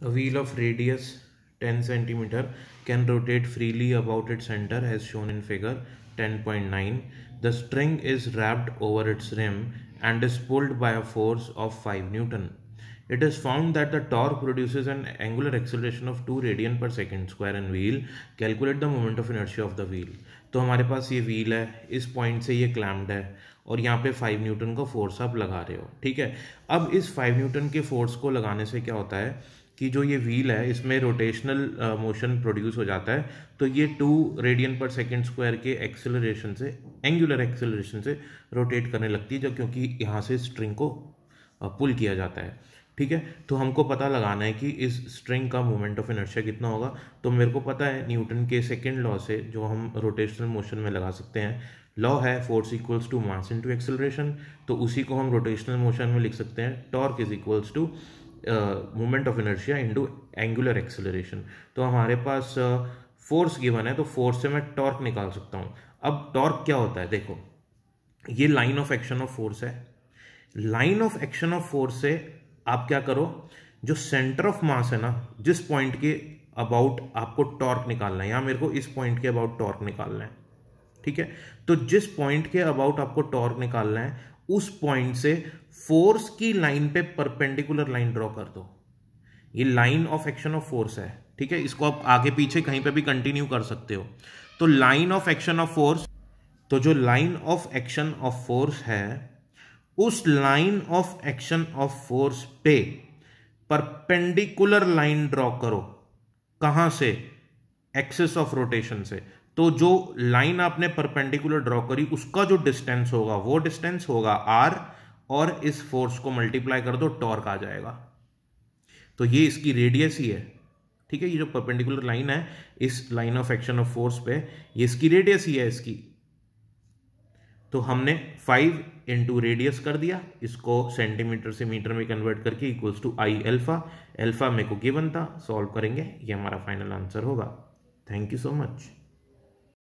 A wheel of radius 10 cm can rotate freely about its center as shown in figure 10.9. The string is wrapped over its rim and is pulled by a force of 5 newton. It is found that the torque produces an angular acceleration of 2 radian per second square in wheel. Calculate the moment of inertia of the wheel. तो हमारे पास ये wheel है इस point से ये claimed है और यहाँ पे 5 न्यूटन का फोर्स आप लगा रहे हो ठीक है अब इस 5 न्यूटन के फोर्स को लगाने से क्या होता है कि जो ये व्हील है इसमें रोटेशनल मोशन प्रोड्यूस हो जाता है तो ये two radian per second square के एक्सेलरेशन से एंगुलर एक्सेलरेशन से रोटेट करने लगती है जब क्योंकि यहाँ से स्ट्रिंग को पुल uh, किया जाता है ठीक है तो हमको पता लगाना है कि इस स्ट्रिंग का मोमेंट ऑफ इनर्शिया कितना होगा तो मेरे को पता है न्यूटन के सेकेंड लॉ से जो हम रोटेशनल मोशन में लगा सकते हैं लॉ है force equals to mass into acceleration तो उसी को हम रोटेशनल मोशन में लिख सकते हैं torque is equals to moment of inertia into angular acceleration तो हमारे पास फोर्स uh, गिवन है तो फोर्स से मैं टॉर्क निकाल सकता हूँ अब टॉर्क क्या होता है देखो ये line of action of force है line of action of force से आप क्या करो जो सेंटर ऑफ मास है ना जिस पॉइंट के अबाउट आपको टॉर्क निकालना है या मेरे को इस पॉइंट के अबाउट टॉर्क निकालना है ठीक है तो जिस पॉइंट के अबाउट आपको टॉर्क निकालना है उस पॉइंट से फोर्स की लाइन पे परपेंडिकुलर लाइन ड्रॉ कर दो ये line of action of force है ठीक है इसको आप आगे पीछे कहीं पे भी कंटिन्यू कर सकते हो तो line of action of force तो जो line of action of force है उस line of action of force पे परपेंडिकुलर लाइन ड्रॉ करो कहां से एक्सेस ऑफ रोटेशन से तो जो लाइन आपने परपेंडिकुलर ड्रॉ करी उसका जो डिस्टेंस होगा वो डिस्टेंस होगा आर और इस फोर्स को मल्टीप्लाई कर दो टॉर्क आ जाएगा तो ये इसकी रेडियस ही है ठीक है ये जो परपेंडिकुलर लाइन है इस line of action of force पे ये इसकी रेडियस ही है इसकी तो हमने फाइव इंटू रेडियस कर दिया इसको सेंटीमीटर से मीटर में कन्वर्ट करके equals to I alpha alpha मेरे को गिवन था सॉल्व करेंगे ये हमारा फाइनल आंसर होगा थैंक यू सो मच